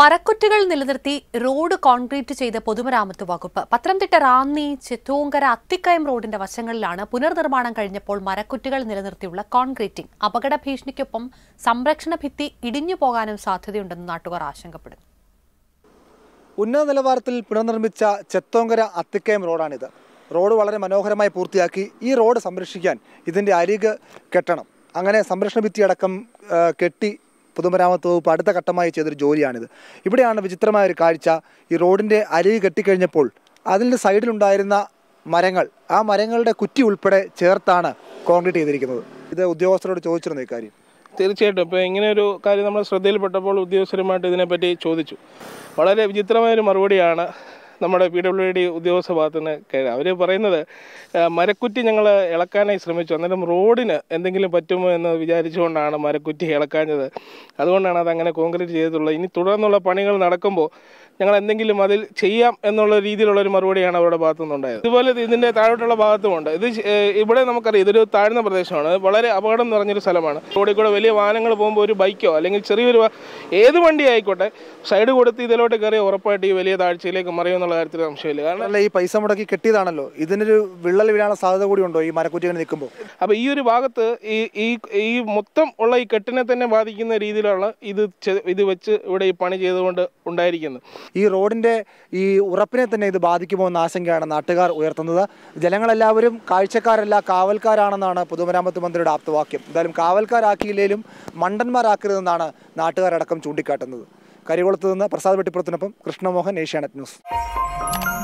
മരക്കുറ്റുകൾ നിലനിർത്തി road concrete ചെയ്ത പൊതുമരാമത്ത് വകുപ്പ് പത്തനംതിട്ട റാന്നി ചെത്തൂങ്കര അത്തിക്കയം റോഡിന്റെ വശങ്ങളിലാണ് പുനർനിർമ്മാണം കഴിഞ്ഞപ്പോൾ മരക്കുറ്റുകൾ നിലനിർത്തിയുള്ള കോൺക്രീറ്റിംഗ് അപകട ഭീഷണിക്കൊപ്പം സംരക്ഷണ ഭിത്തി ഇടിഞ്ഞു പോകാനും സാധ്യതയുണ്ടെന്ന് നാട്ടുകാർ ആശങ്കപ്പെടുന്നു ഉന്നത നിലവാരത്തിൽ പുനർനിർമ്മിച്ച ചെത്തോങ്കര അത്തിക്കയം റോഡാണിത് റോഡ് വളരെ മനോഹരമായി പൂർത്തിയാക്കി ഈ റോഡ് സംരക്ഷിക്കാൻ ഇതിൻ്റെ അരിക് കെട്ടണം അങ്ങനെ സംരക്ഷണ ഭിത്തി അടക്കം കെട്ടി പൊതുമരാമത്ത് വകുപ്പ് അടുത്ത ഘട്ടമായി ചെയ്തൊരു ജോലിയാണിത് ഇവിടെയാണ് വിചിത്രമായ ഒരു കാഴ്ച ഈ റോഡിൻ്റെ അരികി കെട്ടിക്കഴിഞ്ഞപ്പോൾ അതിൻ്റെ സൈഡിലുണ്ടായിരുന്ന മരങ്ങൾ ആ മരങ്ങളുടെ കുറ്റി ഉൾപ്പെടെ ചേർത്താണ് കോൺക്രീറ്റ് ചെയ്തിരിക്കുന്നത് ഇത് ഉദ്യോഗസ്ഥരോട് ചോദിച്ചിരുന്നു ഇക്കാര്യം തീർച്ചയായിട്ടും ഇപ്പോൾ ഇങ്ങനെ ഒരു കാര്യം നമ്മൾ ശ്രദ്ധയിൽപ്പെട്ടപ്പോൾ ഉദ്യോഗസ്ഥരുമായിട്ട് ഇതിനെപ്പറ്റി ചോദിച്ചു വളരെ വിചിത്രമായൊരു മറുപടിയാണ് നമ്മുടെ പി ഡബ്ല്യു ഡി ഉദ്യോഗസ്ഥ നിന്ന് കയറി അവർ പറയുന്നത് മരക്കുറ്റി ഞങ്ങൾ ഇളക്കാനായി ശ്രമിച്ചു അന്നേരം റോഡിന് എന്തെങ്കിലും പറ്റുമോ എന്ന് വിചാരിച്ചുകൊണ്ടാണ് മരക്കുറ്റി ഇളക്കാഞ്ഞത് അതുകൊണ്ടാണ് അത് അങ്ങനെ കോൺക്രീറ്റ് ചെയ്തിട്ടുള്ളത് ഇനി തുടർന്നുള്ള പണികൾ നടക്കുമ്പോൾ ഞങ്ങൾ എന്തെങ്കിലും അതിൽ ചെയ്യാം എന്നുള്ള രീതിയിലുള്ള ഒരു മറുപടിയാണ് അവരുടെ ഭാഗത്തു നിന്നുണ്ടായത് ഇതുപോലെ ഇതിൻ്റെ താഴോട്ടുള്ള ഭാഗത്തുമുണ്ട് ഇത് ഇവിടെ നമുക്കറിയാം ഇതൊരു താഴ്ന്ന പ്രദേശമാണ് വളരെ അപകടം നിറഞ്ഞൊരു സ്ഥലമാണ് റോഡിൽ കൂടെ വലിയ വാഹനങ്ങൾ പോകുമ്പോൾ ഒരു ബൈക്കോ അല്ലെങ്കിൽ ചെറിയൊരു ഏത് വണ്ടി ആയിക്കോട്ടെ സൈഡ് കൊടുത്ത് ഇതിലോട്ട് കയറി ഉറപ്പായിട്ട് ഈ വലിയ താഴ്ചയിലേക്ക് മറിയുമെന്നുള്ള എന്നുള്ള കാര്യത്തിൽ സംശയമില്ല കാരണം അല്ല ഈ പൈസ മുടക്കി കെട്ടിയതാണല്ലോ ഇതിനൊരു വിള്ളൽ വീഴാനുള്ള സാധ്യത കൂടി ഉണ്ടോ ഈ മരക്കുറ്റി നിൽക്കുമ്പോൾ അപ്പോൾ ഈ ഒരു ഭാഗത്ത് ഈ ഈ ഈ മൊത്തം ഉള്ള ഈ കെട്ടിനെ തന്നെ ബാധിക്കുന്ന രീതിയിലുള്ള ഇത് ഇത് വെച്ച് ഇവിടെ ഈ പണി ചെയ്തുകൊണ്ട് ഉണ്ടായിരിക്കുന്നത് ഈ റോഡിന്റെ ഈ ഉറപ്പിനെ തന്നെ ഇത് ബാധിക്കുമോ എന്ന ആശങ്കയാണ് നാട്ടുകാർ ഉയർത്തുന്നത് ജനങ്ങളെല്ലാവരും കാഴ്ചക്കാരല്ല കാവൽക്കാരാണെന്നാണ് പൊതുമരാമത്ത് മന്ത്രിയുടെ ആപ്തവാക്യം എന്തായാലും കാവൽക്കാരാക്കിയില്ലെങ്കിലും മണ്ടന്മാരാക്കരുതെന്നാണ് നാട്ടുകാരടക്കം ചൂണ്ടിക്കാട്ടുന്നത് കരികുളത്ത് നിന്ന് പ്രസാദ് വെട്ടിപ്പുറത്തിനൊപ്പം കൃഷ്ണമോഹൻ ഏഷ്യാനെറ്റ് ന്യൂസ്